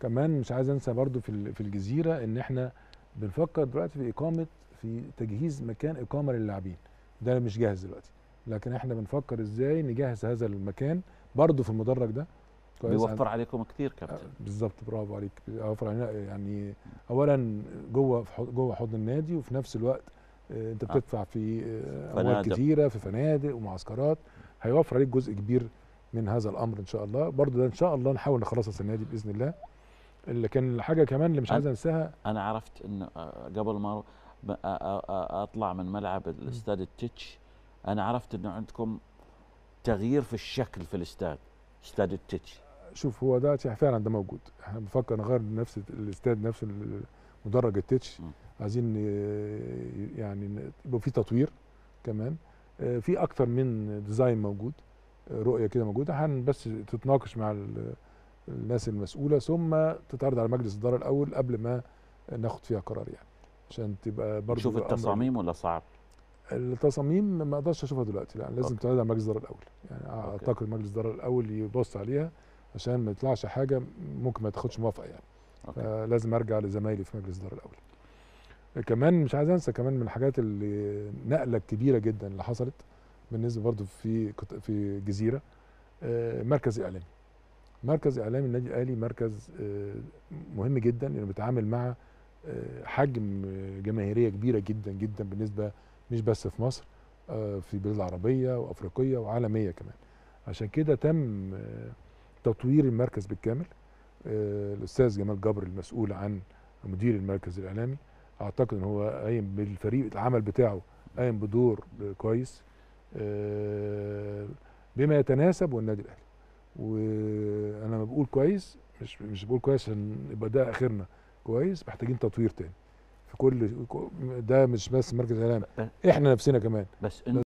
كمان مش عايز انسى برضو في في الجزيره ان احنا بنفكر دلوقتي في اقامه في تجهيز مكان اقامه للاعبين ده مش جاهز دلوقتي لكن احنا بنفكر ازاي نجهز هذا المكان برضو في المدرج ده بيوفر عليكم كتير كابتن آه، بالظبط برافو عليك بيوفر علينا يعني اولا جوه جوه حضن النادي وفي نفس الوقت آه، انت آه. بتدفع في اموال كتيره في فنادق ومعسكرات هيوفر عليك جزء كبير من هذا الامر ان شاء الله برضو ده ان شاء الله نحاول نخلصها السنه دي باذن الله اللي كان الحاجه كمان اللي مش عايز انساها انا عرفت انه آه، آه، قبل ما آه، اطلع من ملعب الاستاد التتش انا عرفت انه عندكم تغيير في الشكل في الاستاد استاد التتش شوف هو ده فعلا ده موجود احنا بنفكر نغير نفس الاستاد نفس مدرج التتش عايزين يعني يبقى في تطوير كمان في اكتر من ديزاين موجود رؤيه كده موجوده بس تتناقش مع الناس المسؤوله ثم تتعرض على مجلس الاداره الاول قبل ما ناخد فيها قرار يعني عشان تبقى برضه شوف التصاميم ولا صعب؟ التصاميم ما اقدرش اشوفها دلوقتي لا لازم تتعرض على مجلس الاداره الاول يعني اعتقد مجلس الاداره الاول يبص عليها عشان ما يطلعش حاجه ممكن ما تاخدش موافقه يعني أوكي. لازم ارجع لزمايلي في مجلس الاداره الاول كمان مش عايز انسى كمان من الحاجات اللي النقله الكبيره جدا اللي حصلت بالنسبه برضو في في جزيره آه، مركز اعلامي مركز اعلامي النادي الاهلي مركز آه، مهم جدا لانه بيتعامل مع آه، حجم آه، جماهيريه كبيره جدا جدا بالنسبه مش بس في مصر في البلاد العربيه وافريقيه وعالميه كمان عشان كده تم تطوير المركز بالكامل الاستاذ جمال جبر المسؤول عن مدير المركز الاعلامي اعتقد ان هو قايم بالفريق العمل بتاعه قايم بدور كويس بما يتناسب والنادي الاهلي وانا ما بقول كويس مش مش بقول كويس عشان يبقى ده اخرنا كويس محتاجين تطوير تاني في كل ده مش بس مركز اعلام أه. احنا نفسنا كمان بس